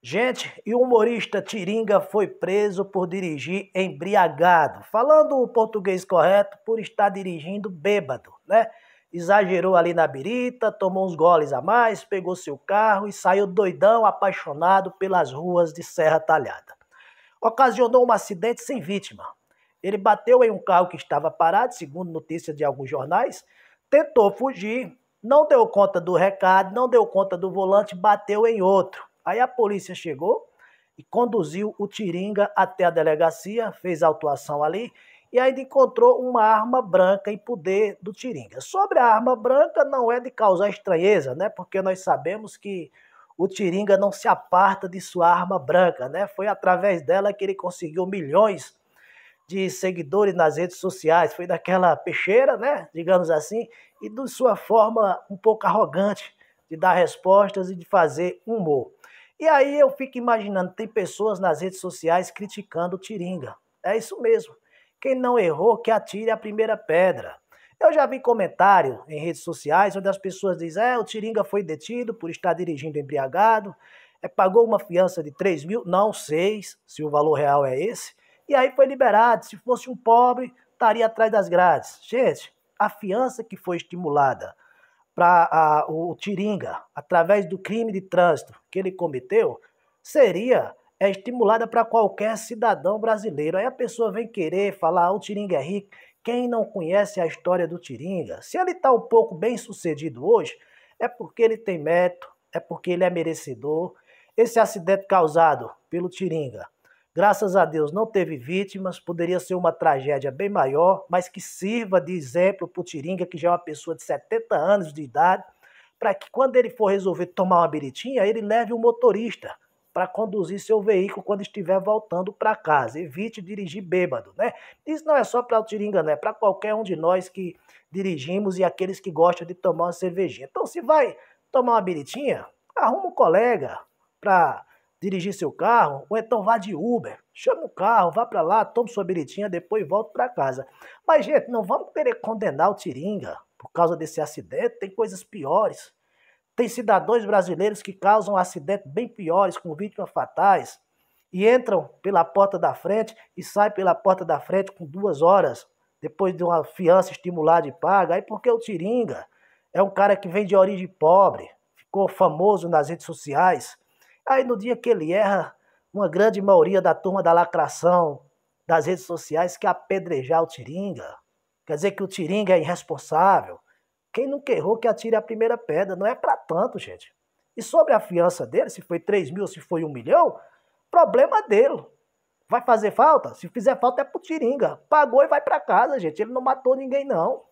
Gente, e o humorista Tiringa foi preso por dirigir embriagado. Falando o português correto, por estar dirigindo bêbado, né? Exagerou ali na birita, tomou uns goles a mais, pegou seu carro e saiu doidão, apaixonado pelas ruas de Serra Talhada. Ocasionou um acidente sem vítima. Ele bateu em um carro que estava parado, segundo notícias de alguns jornais, tentou fugir, não deu conta do recado, não deu conta do volante, bateu em outro Aí a polícia chegou e conduziu o Tiringa até a delegacia, fez a autuação ali e ainda encontrou uma arma branca em poder do Tiringa. Sobre a arma branca, não é de causar estranheza, né? Porque nós sabemos que o Tiringa não se aparta de sua arma branca, né? Foi através dela que ele conseguiu milhões de seguidores nas redes sociais, foi daquela peixeira, né? Digamos assim, e de sua forma um pouco arrogante de dar respostas e de fazer humor. E aí eu fico imaginando, tem pessoas nas redes sociais criticando o Tiringa. É isso mesmo. Quem não errou, que atire a primeira pedra. Eu já vi comentário em redes sociais onde as pessoas dizem: é, o Tiringa foi detido por estar dirigindo embriagado, é, pagou uma fiança de 3 mil, não sei se o valor real é esse, e aí foi liberado. Se fosse um pobre, estaria atrás das grades. Gente, a fiança que foi estimulada para o Tiringa, através do crime de trânsito que ele cometeu, seria é estimulada para qualquer cidadão brasileiro. Aí a pessoa vem querer falar, ah, o Tiringa é rico. Quem não conhece a história do Tiringa, se ele está um pouco bem sucedido hoje, é porque ele tem mérito, é porque ele é merecedor. Esse acidente causado pelo Tiringa Graças a Deus não teve vítimas, poderia ser uma tragédia bem maior, mas que sirva de exemplo para o Tiringa, que já é uma pessoa de 70 anos de idade, para que quando ele for resolver tomar uma biritinha, ele leve o motorista para conduzir seu veículo quando estiver voltando para casa. Evite dirigir bêbado, né? Isso não é só para o Tiringa, né? É para qualquer um de nós que dirigimos e aqueles que gostam de tomar uma cervejinha. Então, se vai tomar uma biritinha, arruma um colega para dirigir seu carro, ou então vá de Uber. Chama o carro, vá para lá, tome sua bilhetinha, depois volta para casa. Mas, gente, não vamos querer condenar o Tiringa por causa desse acidente, tem coisas piores. Tem cidadãos brasileiros que causam acidentes bem piores, com vítimas fatais, e entram pela porta da frente e saem pela porta da frente com duas horas, depois de uma fiança estimulada e paga. Aí porque o Tiringa é um cara que vem de origem pobre, ficou famoso nas redes sociais, Aí no dia que ele erra, uma grande maioria da turma da lacração das redes sociais quer apedrejar o Tiringa. Quer dizer que o Tiringa é irresponsável. Quem nunca errou que atire a primeira pedra. Não é para tanto, gente. E sobre a fiança dele, se foi 3 mil, se foi 1 milhão, problema dele. Vai fazer falta? Se fizer falta é pro Tiringa. Pagou e vai para casa, gente. Ele não matou ninguém, não.